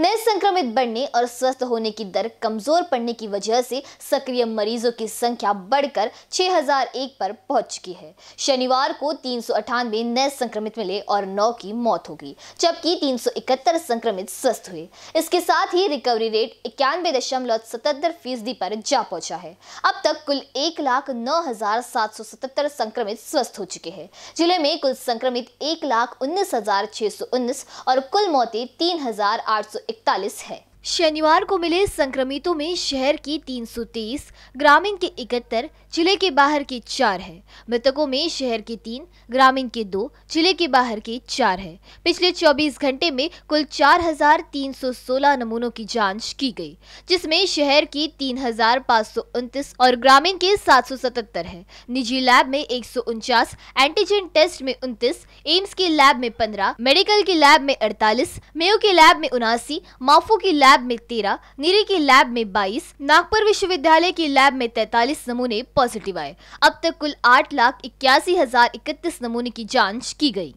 नए संक्रमित बढ़ने और स्वस्थ होने की दर कमजोर पड़ने की वजह से सक्रिय मरीजों की संख्या बढ़कर 6001 पर पहुंच चुकी है शनिवार को तीन नए संक्रमित मिले और 9 की मौत हो गई जबकि 371 संक्रमित स्वस्थ हुए इसके साथ ही रिकवरी रेट इक्यानवे फीसदी पर जा पहुंचा है अब तक कुल एक लाख नौ हजार सात सौ सतहत्तर संक्रमित स्वस्थ हो चुके हैं जिले में कुल संक्रमित एक लाख उन्नीस हजार छह सौ उन्नीस और कुल मौतें तीन हजार आठ सौ है शनिवार को मिले संक्रमितों में शहर की 330, ग्रामीण के 71, जिले के बाहर के चार है मृतकों में शहर के तीन ग्रामीण के दो जिले के बाहर के चार है पिछले 24 घंटे में कुल 4,316 नमूनों की जांच की गई जिसमें शहर की तीन और ग्रामीण के 777 है निजी लैब में एक एंटीजन टेस्ट में उन्तीस एम्स के लैब में पंद्रह मेडिकल के लैब में अड़तालीस मेयो के लैब में उनासी माफो की लैब लैब में तेरह नीरी की लैब में बाईस नागपुर विश्वविद्यालय की लैब में तैतालीस नमूने पॉजिटिव आए अब तक कुल आठ लाख इक्यासी हजार इकतीस नमूने की जाँच की गयी